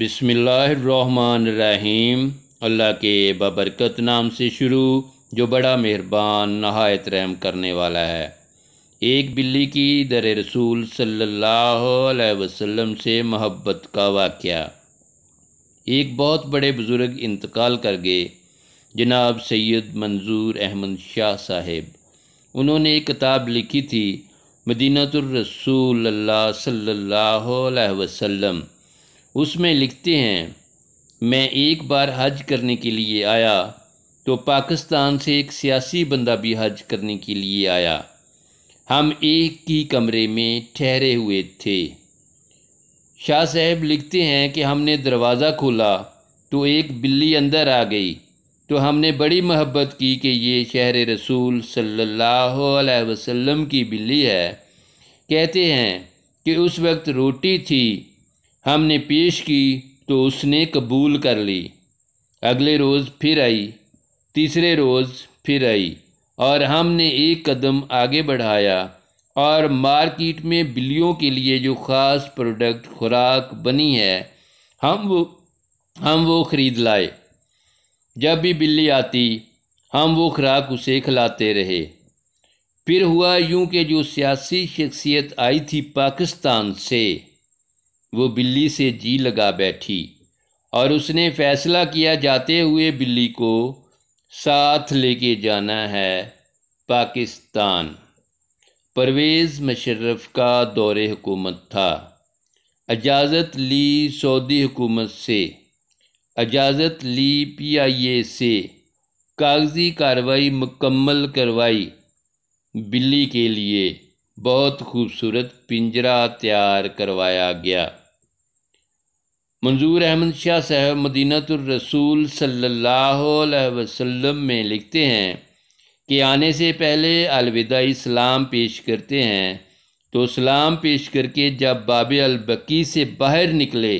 बिसमीम अल्लाह के बबरकत नाम से शुरू जो बड़ा मेहरबान नहायत रहम करने वाला है एक बिल्ली की दर रसूल सल्लल्लाहु अलैहि वसल्लम से मोहब्बत का वाक़ एक बहुत बड़े बुज़ुर्ग इंतकाल कर गए जनाब सैयद मंजूर अहमद शाह साहेब उन्होंने एक किताब लिखी थी मदीनतरसूल अल्लाह सल्लल्लाहु अलैहि वसल्लम उसमें लिखते हैं मैं एक बार हज करने के लिए आया तो पाकिस्तान से एक सियासी बंदा भी हज करने के लिए आया हम एक ही कमरे में ठहरे हुए थे शाह साहब लिखते हैं कि हमने दरवाज़ा खोला तो एक बिल्ली अंदर आ गई तो हमने बड़ी महब्बत की कि ये शहर रसूल सल्लल्लाहु अलैहि वसल्लम की बिल्ली है कहते हैं कि उस वक्त रोटी थी हमने पेश की तो उसने कबूल कर ली अगले रोज़ फिर आई तीसरे रोज़ फिर आई और हमने एक कदम आगे बढ़ाया और मार्केट में बिल्लियों के लिए जो ख़ास प्रोडक्ट खुराक बनी है हम वो हम वो ख़रीद लाए जब भी बिल्ली आती हम वो खुराक उसे खिलाते रहे फिर हुआ यूं कि जो सियासी शख्सियत आई थी पाकिस्तान से वो बिल्ली से जी लगा बैठी और उसने फैसला किया जाते हुए बिल्ली को साथ लेके जाना है पाकिस्तान परवेज़ मशर्रफ का दौर हुकूमत था इजाज़त ली सऊदी हुकूमत से इजाज़त ली पी आई ए से कागज़ी कार्रवाई मुकम्मल करवाई बिल्ली के लिए बहुत खूबसूरत पिंजरा तैयार करवाया गया मंजूर अहमद शाह साहब मदीनतरसूल सल्लल्लाहु में लिखते हैं कि आने से पहले अलविदा इस्लाम पेश करते हैं तो इस्लाम पेश करके जब बाब अलबकी से बाहर निकले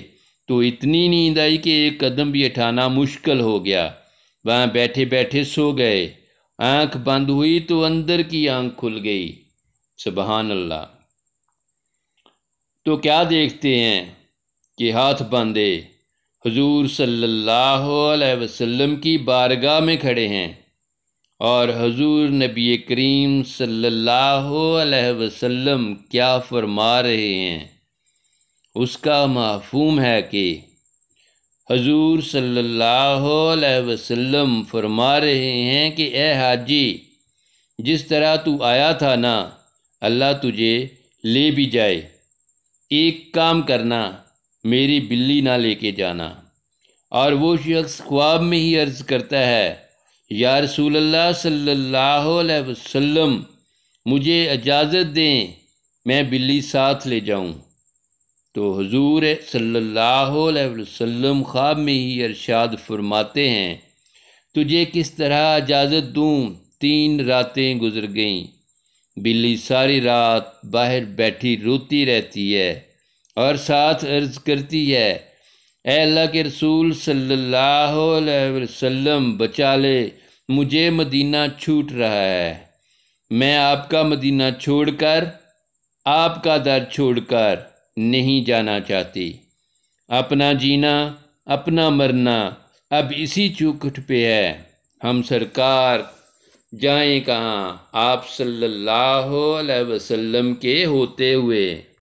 तो इतनी नींद आई कि एक कदम भी उठाना मुश्किल हो गया वहाँ बैठे बैठे सो गए आंख बंद हुई तो अंदर की आंख खुल गई सुबहानल्ला तो क्या देखते हैं के हाथ बांधे हजूर सल्लल्लाहु वसम वसल्लम की बारगाह में खड़े हैं और हजूर नबी करीम सल्लल्लाहु वसल्लम क्या फरमा रहे हैं उसका महफूम है कि हजूर सल्लल्लाहु वसल्लम फरमा रहे हैं कि ए हाजी जिस तरह तू आया था ना अल्लाह तुझे ले भी जाए एक काम करना मेरी बिल्ली ना लेके जाना और वो शख्स ख्वाब में ही अर्ज़ करता है या रसूल अल्लाह सल्लल्लाहु अलैहि वसल्लम मुझे इजाज़त दें मैं बिल्ली साथ ले जाऊं तो हजूर सल्लल्लाहु अलैहि वसल्लम ख्वाब में ही अरशाद फरमाते हैं तुझे किस तरह इजाज़त दूँ तीन रातें गुजर गईं बिल्ली सारी रात बाहर बैठी रोती रहती है और साथ अर्ज करती है ए अल्लाह के रसूल सल्लल्लाहु अलैहि वसल्लम बचा ले मुझे मदीना छूट रहा है मैं आपका मदीना छोड़कर आपका दर छोड़कर नहीं जाना चाहती अपना जीना अपना मरना अब इसी चौखट पे है हम सरकार जाएं कहाँ आप सल्लल्लाहु अलैहि वसल्लम के होते हुए